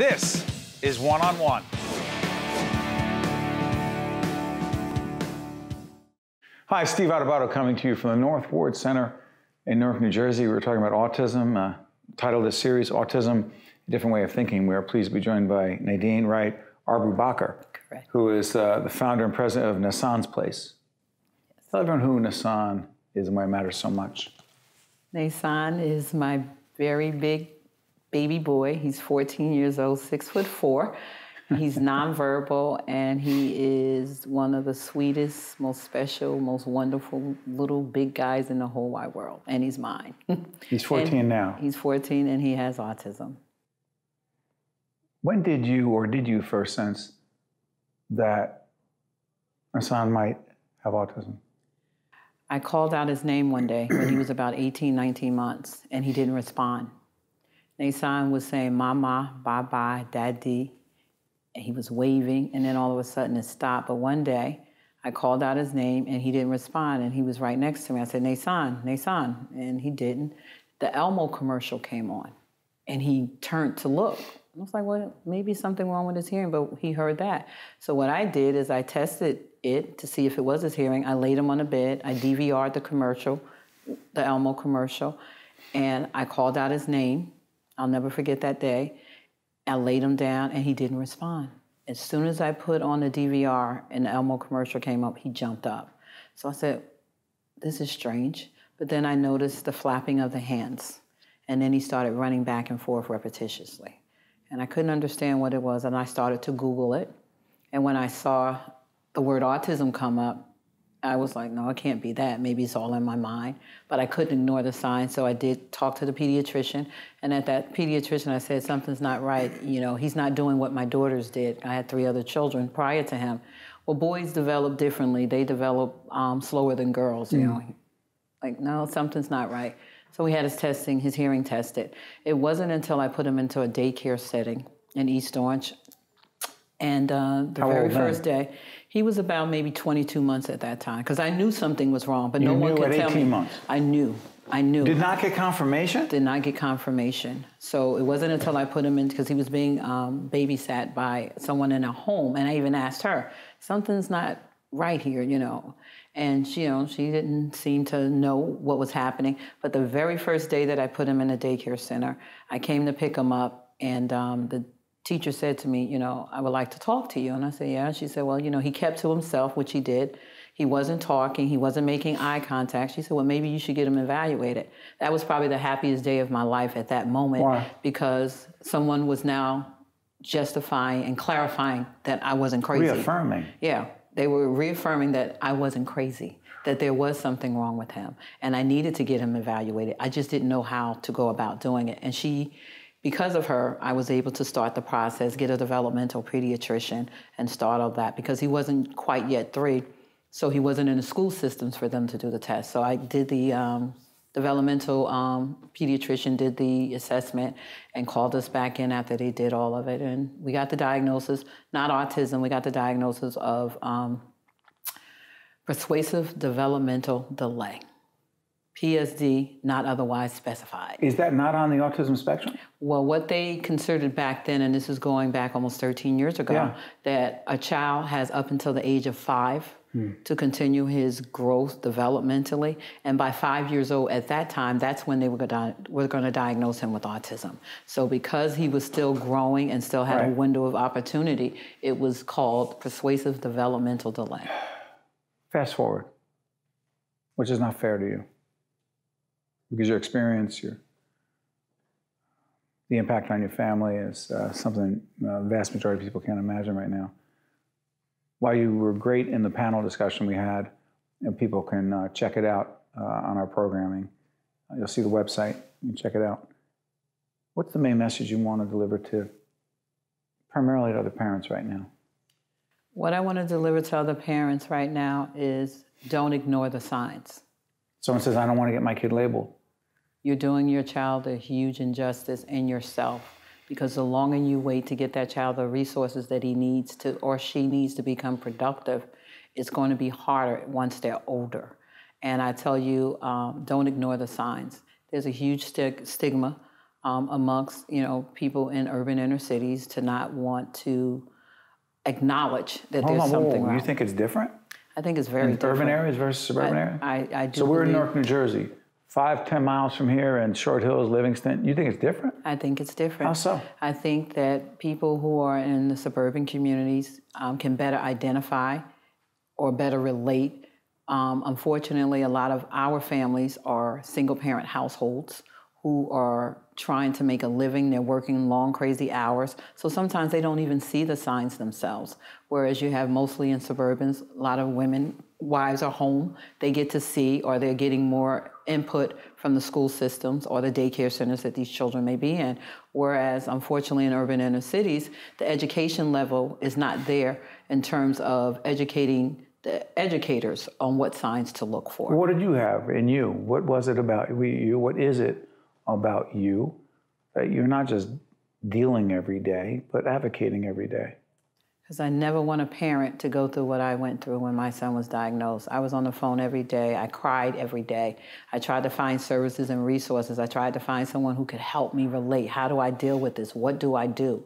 This is One on One. Hi, Steve Adubato coming to you from the North Ward Center in Newark, New Jersey. We are talking about autism, uh, this series, Autism, A Different Way of Thinking. We are pleased to be joined by Nadine Wright Arbubakar, Correct. who is uh, the founder and president of Nissan's Place. Yes. Tell everyone who Nissan is and why it matters so much. Nissan is my very big baby boy. He's 14 years old, six foot four. He's nonverbal, and he is one of the sweetest, most special, most wonderful little big guys in the whole wide world. And he's mine. He's 14 now. He's 14, and he has autism. When did you, or did you first sense that my son might have autism? I called out his name one day when he was about 18, 19 months, and he didn't respond. Nason was saying mama, bye bye, daddy. And he was waving, and then all of a sudden it stopped. But one day I called out his name and he didn't respond, and he was right next to me. I said, Nason, Nason. And he didn't. The Elmo commercial came on, and he turned to look. I was like, well, maybe something wrong with his hearing, but he heard that. So what I did is I tested it to see if it was his hearing. I laid him on a bed. I DVR'd the commercial, the Elmo commercial, and I called out his name I'll never forget that day. I laid him down and he didn't respond. As soon as I put on the DVR and the Elmo commercial came up, he jumped up. So I said, This is strange. But then I noticed the flapping of the hands. And then he started running back and forth repetitiously. And I couldn't understand what it was. And I started to Google it. And when I saw the word autism come up, I was like, no, it can't be that. Maybe it's all in my mind. But I couldn't ignore the signs, so I did talk to the pediatrician. And at that pediatrician, I said, something's not right. You know, he's not doing what my daughters did. I had three other children prior to him. Well, boys develop differently, they develop um, slower than girls, you mm. know. Like, no, something's not right. So we had his testing, his hearing tested. It wasn't until I put him into a daycare setting in East Orange. And uh, the How very first day, he was about maybe 22 months at that time because I knew something was wrong, but you no one could tell me. Months. I knew. I knew. Did not get confirmation? Did not get confirmation. So it wasn't until I put him in because he was being um, babysat by someone in a home, and I even asked her, "Something's not right here," you know. And she, you know, she didn't seem to know what was happening. But the very first day that I put him in a daycare center, I came to pick him up, and um, the teacher said to me, you know, I would like to talk to you. And I said, yeah. And she said, well, you know, he kept to himself, which he did. He wasn't talking. He wasn't making eye contact. She said, well, maybe you should get him evaluated. That was probably the happiest day of my life at that moment Why? because someone was now justifying and clarifying that I wasn't crazy. Reaffirming. Yeah. They were reaffirming that I wasn't crazy, that there was something wrong with him. And I needed to get him evaluated. I just didn't know how to go about doing it. And she because of her, I was able to start the process, get a developmental pediatrician, and start all that because he wasn't quite yet three. So he wasn't in the school systems for them to do the test. So I did the um, developmental um, pediatrician, did the assessment, and called us back in after they did all of it. And we got the diagnosis, not autism, we got the diagnosis of um, persuasive developmental delay. PSD, not otherwise specified. Is that not on the autism spectrum? Well, what they considered back then, and this is going back almost 13 years ago, yeah. that a child has up until the age of five hmm. to continue his growth developmentally. And by five years old at that time, that's when they were going to diagnose him with autism. So because he was still growing and still had right. a window of opportunity, it was called persuasive developmental delay. Fast forward, which is not fair to you because your experience, your the impact on your family is uh, something uh, the vast majority of people can't imagine right now. While you were great in the panel discussion we had, and people can uh, check it out uh, on our programming, uh, you'll see the website and check it out. What's the main message you want to deliver to primarily to other parents right now? What I want to deliver to other parents right now is don't ignore the signs. Someone says, I don't want to get my kid labeled you're doing your child a huge injustice and yourself because the longer you wait to get that child the resources that he needs to or she needs to become productive, it's going to be harder once they're older. And I tell you, um, don't ignore the signs. There's a huge stigma um, amongst you know people in urban inner cities to not want to acknowledge that Hold there's on, something wrong. You think it's different? I think it's very in different. urban areas versus suburban areas. I, I, do. So we're in Newark, New Jersey five, ten miles from here in Short Hills, Livingston, you think it's different? I think it's different. How so? I think that people who are in the suburban communities um, can better identify or better relate. Um, unfortunately, a lot of our families are single parent households who are trying to make a living. They're working long, crazy hours. So sometimes they don't even see the signs themselves. Whereas you have mostly in suburbans, a lot of women, wives are home. They get to see, or they're getting more input from the school systems or the daycare centers that these children may be in. Whereas, unfortunately, in urban inner cities, the education level is not there in terms of educating the educators on what signs to look for. What did you have in you? What was it about you? What is it about you that you're not just dealing every day, but advocating every day. Because I never want a parent to go through what I went through when my son was diagnosed. I was on the phone every day. I cried every day. I tried to find services and resources. I tried to find someone who could help me relate. How do I deal with this? What do I do?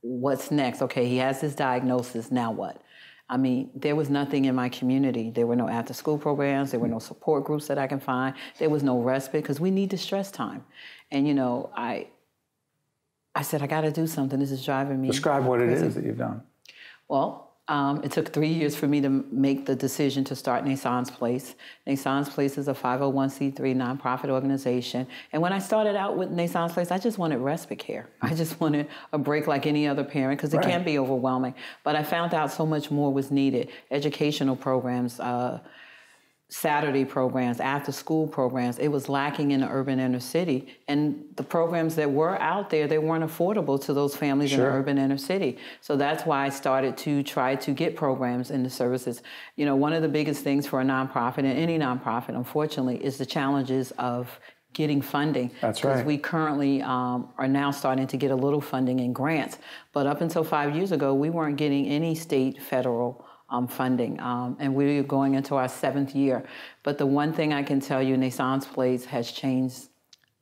What's next? Okay, he has this diagnosis. Now what? I mean, there was nothing in my community. There were no after school programs, there were no support groups that I can find, there was no respite because we need distress time. And you know, I I said I got to do something. This is driving me. Describe what crazy. it is that you've done. Well, um, it took three years for me to make the decision to start Naissance Place. Naissance Place is a 501c3 nonprofit organization. And when I started out with Naissance Place, I just wanted respite care. I just wanted a break like any other parent because it right. can be overwhelming. But I found out so much more was needed educational programs, uh, Saturday programs, after school programs. It was lacking in the urban inner city. And the programs that were out there, they weren't affordable to those families sure. in the urban inner city. So that's why I started to try to get programs in the services. You know, one of the biggest things for a nonprofit and any nonprofit, unfortunately, is the challenges of getting funding. That's right. Because we currently um, are now starting to get a little funding in grants. But up until five years ago, we weren't getting any state, federal, um, funding. Um, and we're going into our seventh year. But the one thing I can tell you, Nissan's Place has changed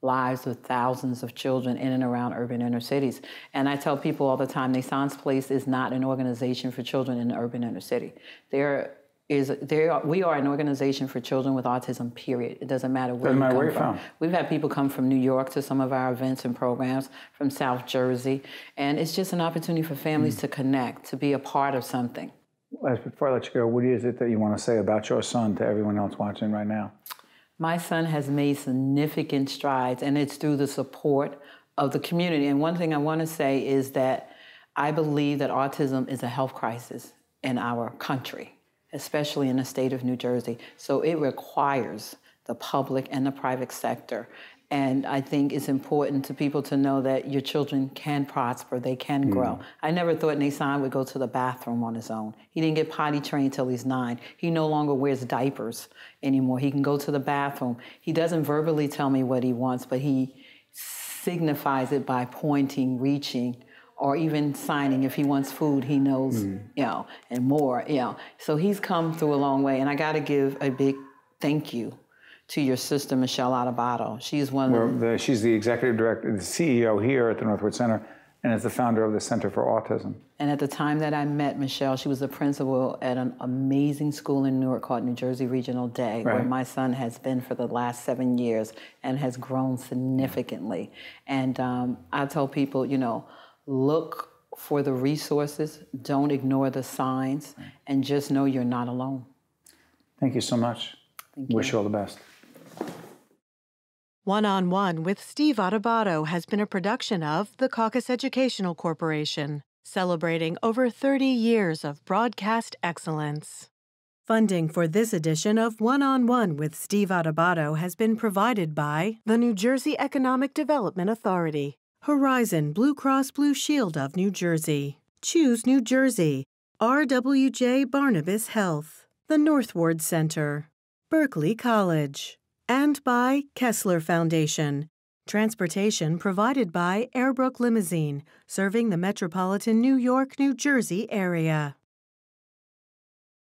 lives of thousands of children in and around urban inner cities. And I tell people all the time, Nissan's Place is not an organization for children in the urban inner city. There is there we are an organization for children with autism. Period. It doesn't matter where doesn't you come where from. from. We've had people come from New York to some of our events and programs, from South Jersey, and it's just an opportunity for families mm. to connect, to be a part of something before I let you go, what is it that you want to say about your son to everyone else watching right now? My son has made significant strides, and it's through the support of the community. And one thing I want to say is that I believe that autism is a health crisis in our country, especially in the state of New Jersey. So it requires the public and the private sector and I think it's important to people to know that your children can prosper, they can mm. grow. I never thought Nason would go to the bathroom on his own. He didn't get potty trained till he's nine. He no longer wears diapers anymore. He can go to the bathroom. He doesn't verbally tell me what he wants, but he signifies it by pointing, reaching, or even signing. If he wants food, he knows, mm. you know, and more, you know. So he's come through a long way. And I got to give a big thank you to your sister, Michelle Adubato. She's one of the, She's the executive director, the CEO here at the Northwood Center, and is the founder of the Center for Autism. And at the time that I met Michelle, she was the principal at an amazing school in Newark called New Jersey Regional Day, right. where my son has been for the last seven years and has grown significantly. And um, I tell people, you know, look for the resources, don't ignore the signs, and just know you're not alone. Thank you so much. You. Wish you all the best. One on One with Steve Adubato has been a production of the Caucus Educational Corporation, celebrating over 30 years of broadcast excellence. Funding for this edition of One on One with Steve Adubato has been provided by the New Jersey Economic Development Authority, Horizon Blue Cross Blue Shield of New Jersey, Choose New Jersey, RWJ Barnabas Health, the Northward Center, Berkeley College and by Kessler Foundation. Transportation provided by Airbrook Limousine, serving the metropolitan New York, New Jersey area.